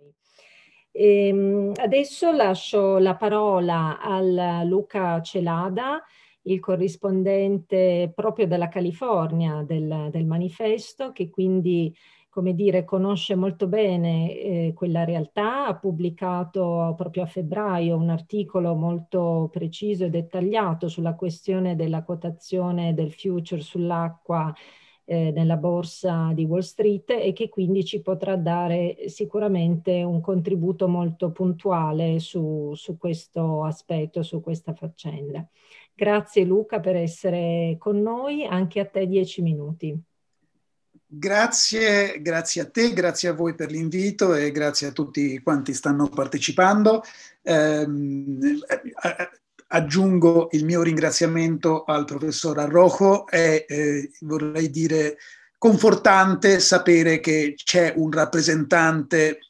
noi. E ehm, adesso lascio la parola a Luca Celada, il corrispondente proprio dalla California del, del manifesto, che quindi come dire, conosce molto bene eh, quella realtà, ha pubblicato proprio a febbraio un articolo molto preciso e dettagliato sulla questione della quotazione del future sull'acqua eh, nella borsa di Wall Street e che quindi ci potrà dare sicuramente un contributo molto puntuale su, su questo aspetto, su questa faccenda. Grazie Luca per essere con noi, anche a te dieci minuti. Grazie, grazie a te, grazie a voi per l'invito e grazie a tutti quanti stanno partecipando. Ehm, eh, eh Aggiungo il mio ringraziamento al professor Arrojo, è eh, vorrei dire confortante sapere che c'è un rappresentante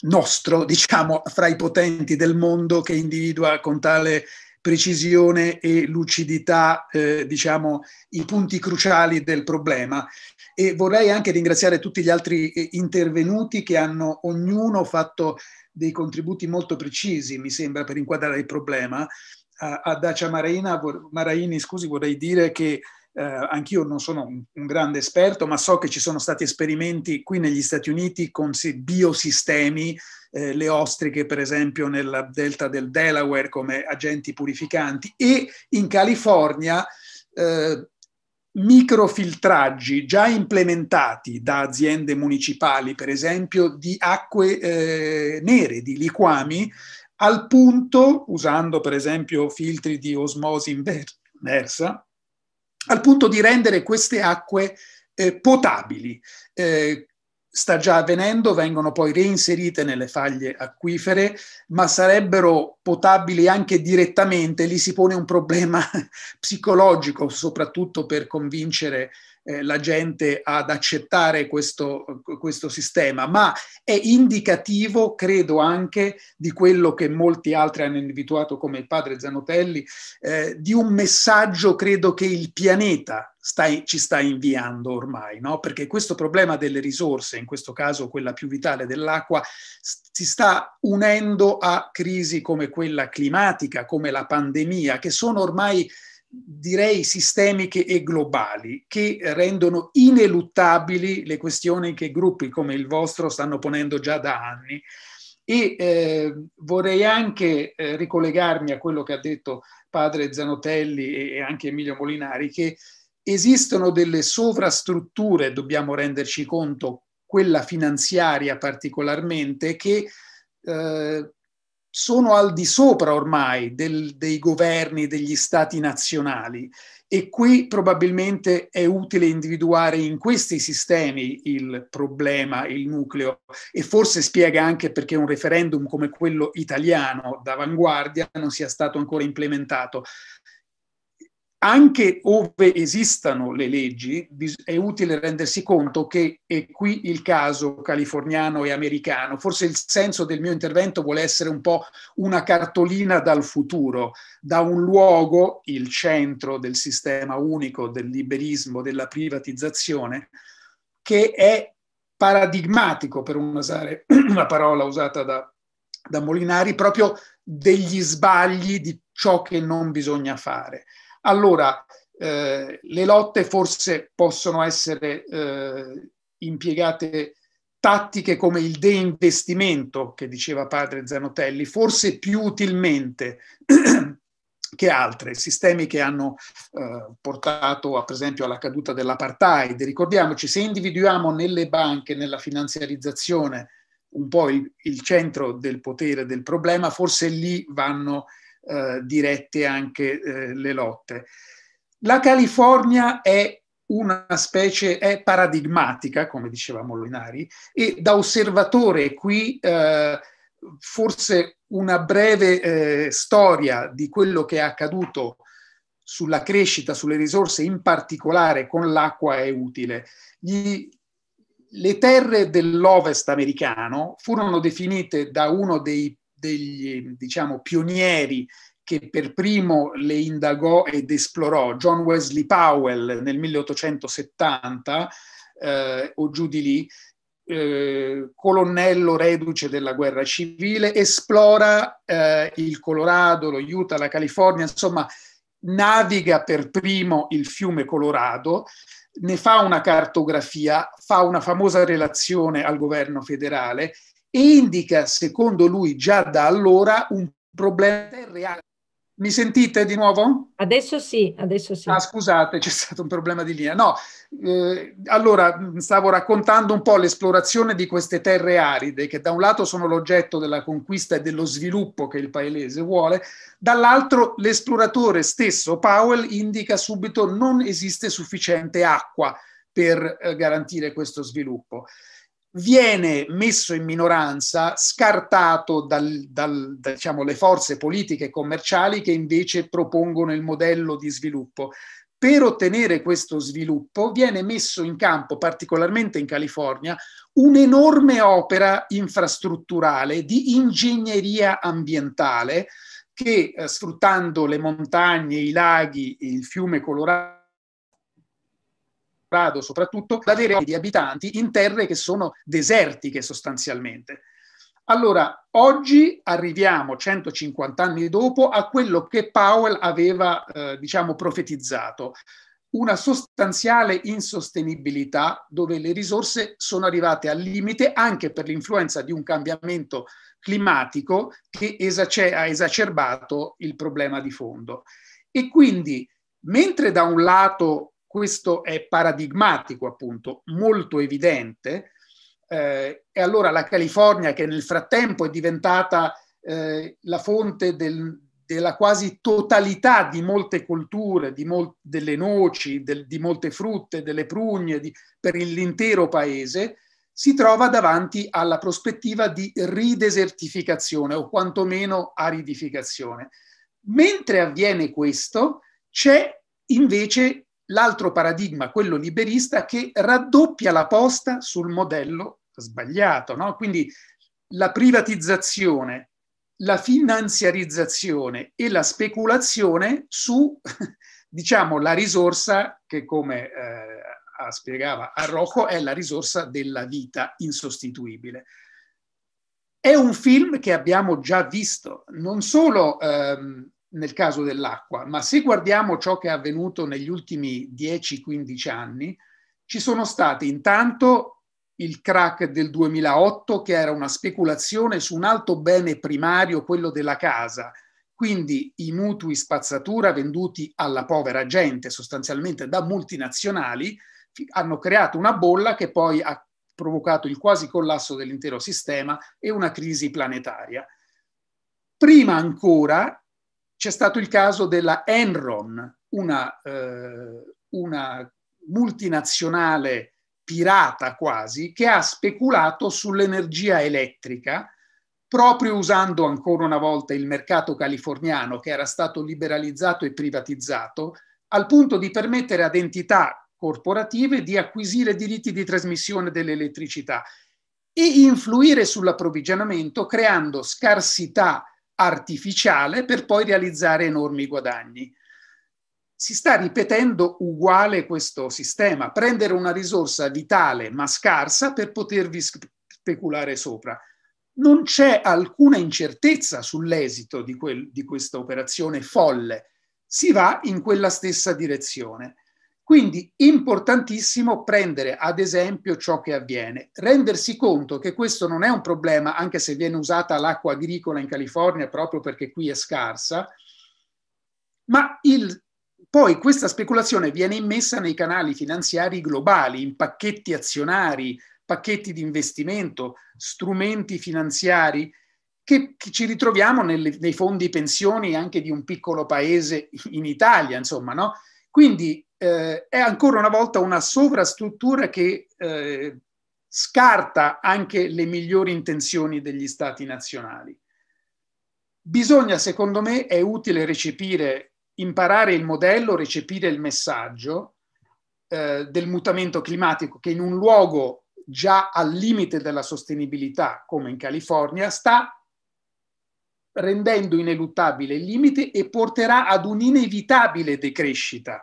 nostro, diciamo, fra i potenti del mondo che individua con tale precisione e lucidità, eh, diciamo, i punti cruciali del problema. E vorrei anche ringraziare tutti gli altri eh, intervenuti che hanno ognuno fatto dei contributi molto precisi, mi sembra, per inquadrare il problema. Eh, a Dacia Maraina, Maraini scusi, vorrei dire che eh, anch'io non sono un, un, grande esperto, ma so che ci sono stati esperimenti qui negli Stati Uniti con biosistemi, eh, le ostriche per esempio nella delta del Delaware come agenti purificanti e in California eh, microfiltraggi già implementati da aziende municipali, per esempio, di acque eh, nere, di liquami, al punto, usando per esempio filtri di osmosi inversa, al punto di rendere queste acque eh, potabili, eh, sta già avvenendo, vengono poi reinserite nelle faglie acquifere, ma sarebbero potabili anche direttamente. Lì si pone un problema psicologico, soprattutto per convincere eh, la gente ad accettare questo, questo sistema, ma è indicativo, credo, anche di quello che molti altri hanno individuato come il padre Zanotelli, eh, di un messaggio, credo, che il pianeta stai, ci sta inviando ormai, no? perché questo problema delle risorse, in questo caso quella più vitale dell'acqua, si sta unendo a crisi come quella climatica, come la pandemia, che sono ormai direi sistemiche e globali che rendono ineluttabili le questioni che gruppi come il vostro stanno ponendo già da anni e eh, vorrei anche eh, ricollegarmi a quello che ha detto padre Zanotelli e, e anche Emilio Molinari che esistono delle sovrastrutture, dobbiamo renderci conto, quella finanziaria particolarmente, che eh, sono al di sopra ormai del, dei governi, degli stati nazionali e qui probabilmente è utile individuare in questi sistemi il problema, il nucleo e forse spiega anche perché un referendum come quello italiano d'avanguardia non sia stato ancora implementato anche ove esistano le leggi, è utile rendersi conto che è qui il caso californiano e americano. Forse il senso del mio intervento vuole essere un po' una cartolina dal futuro, da un luogo, il centro del sistema unico, del liberismo, della privatizzazione, che è paradigmatico, per usare una parola usata da, da Molinari, proprio degli sbagli di ciò che non bisogna fare. Allora, eh, le lotte forse possono essere eh, impiegate tattiche come il deinvestimento che diceva padre Zanotelli, forse più utilmente che altre, sistemi che hanno eh, portato a, per esempio alla caduta dell'apartheid. Ricordiamoci, se individuiamo nelle banche, nella finanziarizzazione, un po' il, il centro del potere del problema, forse lì vanno eh, dirette anche eh, le lotte. La California è una specie è paradigmatica, come diceva Molinari, e da osservatore qui eh, forse una breve eh, storia di quello che è accaduto sulla crescita, sulle risorse, in particolare con l'acqua è utile. Gli, le terre dell'ovest americano furono definite da uno dei degli diciamo, pionieri che per primo le indagò ed esplorò, John Wesley Powell nel 1870 eh, o giù di lì, eh, colonnello reduce della guerra civile, esplora eh, il Colorado, lo Utah, la California, insomma naviga per primo il fiume Colorado, ne fa una cartografia, fa una famosa relazione al governo federale e indica, secondo lui, già da allora un problema reale. Mi sentite di nuovo? Adesso sì, adesso sì. Ah, scusate, c'è stato un problema di linea. No, eh, allora stavo raccontando un po' l'esplorazione di queste terre aride che da un lato sono l'oggetto della conquista e dello sviluppo che il paese vuole, dall'altro l'esploratore stesso Powell indica subito non esiste sufficiente acqua per eh, garantire questo sviluppo viene messo in minoranza, scartato dalle diciamo, forze politiche e commerciali che invece propongono il modello di sviluppo. Per ottenere questo sviluppo viene messo in campo, particolarmente in California, un'enorme opera infrastrutturale di ingegneria ambientale che, eh, sfruttando le montagne, i laghi il fiume Colorado, Prado soprattutto, da avere di abitanti in terre che sono desertiche sostanzialmente. Allora, oggi arriviamo, 150 anni dopo, a quello che Powell aveva, eh, diciamo, profetizzato, una sostanziale insostenibilità dove le risorse sono arrivate al limite anche per l'influenza di un cambiamento climatico che esace- ha esacerbato il problema di fondo. E quindi, mentre da un lato questo è paradigmatico, appunto, molto evidente. Eh, e allora la California, che nel frattempo è diventata eh, la fonte del, della quasi totalità di molte culture, di mol- delle noci, del, di molte frutte, delle prugne, di, per l'intero paese, si trova davanti alla prospettiva di ridesertificazione o quantomeno aridificazione. Mentre avviene questo, c'è invece l'altro paradigma, quello liberista, che raddoppia la posta sul modello sbagliato. No? Quindi la privatizzazione, la finanziarizzazione e la speculazione su, diciamo, la risorsa che, come eh, spiegava Arroco, è la risorsa della vita insostituibile. È un film che abbiamo già visto, non solo... Ehm, nel caso dell'acqua, ma se guardiamo ciò che è avvenuto negli ultimi 10-15 anni, ci sono stati intanto il crack del 2008 che era una speculazione su un alto bene primario, quello della casa, quindi i mutui spazzatura venduti alla povera gente sostanzialmente da multinazionali hanno creato una bolla che poi ha provocato il quasi collasso dell'intero sistema e una crisi planetaria. Prima ancora c'è stato il caso della Enron, una, eh, una multinazionale pirata quasi, che ha speculato sull'energia elettrica proprio usando ancora una volta il mercato californiano che era stato liberalizzato e privatizzato, al punto di permettere ad entità corporative di acquisire diritti di trasmissione dell'elettricità e influire sull'approvvigionamento creando scarsità artificiale per poi realizzare enormi guadagni. Si sta ripetendo uguale questo sistema, prendere una risorsa vitale ma scarsa per potervi speculare sopra. Non c'è alcuna incertezza sull'esito di, quel, di questa operazione folle, si va in quella stessa direzione. Quindi importantissimo prendere ad esempio ciò che avviene, rendersi conto che questo non è un problema, anche se viene usata l'acqua agricola in California proprio perché qui è scarsa, ma il, poi questa speculazione viene immessa nei canali finanziari globali, in pacchetti azionari, pacchetti di investimento, strumenti finanziari che, che ci ritroviamo nelle, nei fondi pensioni anche di un piccolo paese in Italia, insomma, no? Quindi eh, è ancora una volta una sovrastruttura che eh, scarta anche le migliori intenzioni degli stati nazionali. Bisogna, secondo me, è utile recepire, imparare il modello, recepire il messaggio eh, del mutamento climatico che in un luogo già al limite della sostenibilità, come in California, sta rendendo ineluttabile il limite e porterà ad un'inevitabile decrescita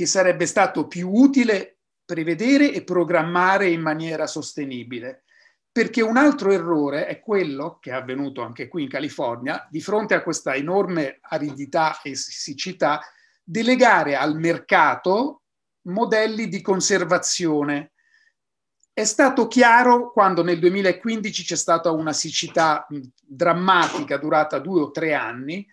che sarebbe stato più utile prevedere e programmare in maniera sostenibile. Perché un altro errore è quello che è avvenuto anche qui in California, di fronte a questa enorme aridità e siccità, delegare al mercato modelli di conservazione. È stato chiaro quando nel 2015 c'è stata una siccità drammatica durata due o tre anni,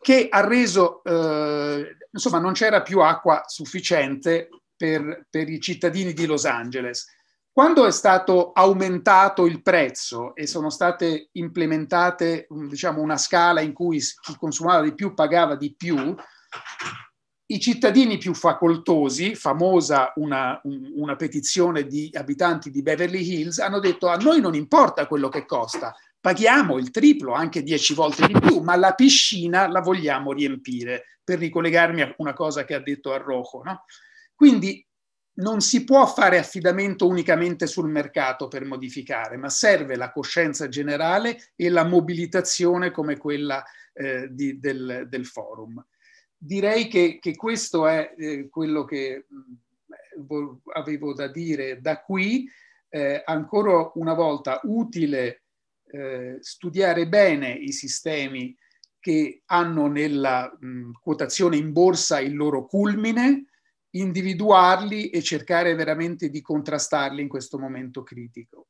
che ha reso, eh, insomma, non c'era più acqua sufficiente per, per i cittadini di Los Angeles. Quando è stato aumentato il prezzo e sono state implementate diciamo, una scala in cui chi consumava di più pagava di più, i cittadini più facoltosi, famosa una, una petizione di abitanti di Beverly Hills, hanno detto a noi non importa quello che costa, paghiamo il triplo, anche dieci volte di più, ma la piscina la vogliamo riempire, per ricollegarmi a una cosa che ha detto Arrojo. No? Quindi non si può fare affidamento unicamente sul mercato per modificare, ma serve la coscienza generale e la mobilitazione come quella eh, di, del, del, forum. Direi che, che questo è eh, quello che mm, avevo da dire da qui. Eh, ancora una volta utile eh, studiare bene i sistemi che hanno nella mh, quotazione in borsa il loro culmine, individuarli e cercare veramente di contrastarli in questo momento critico.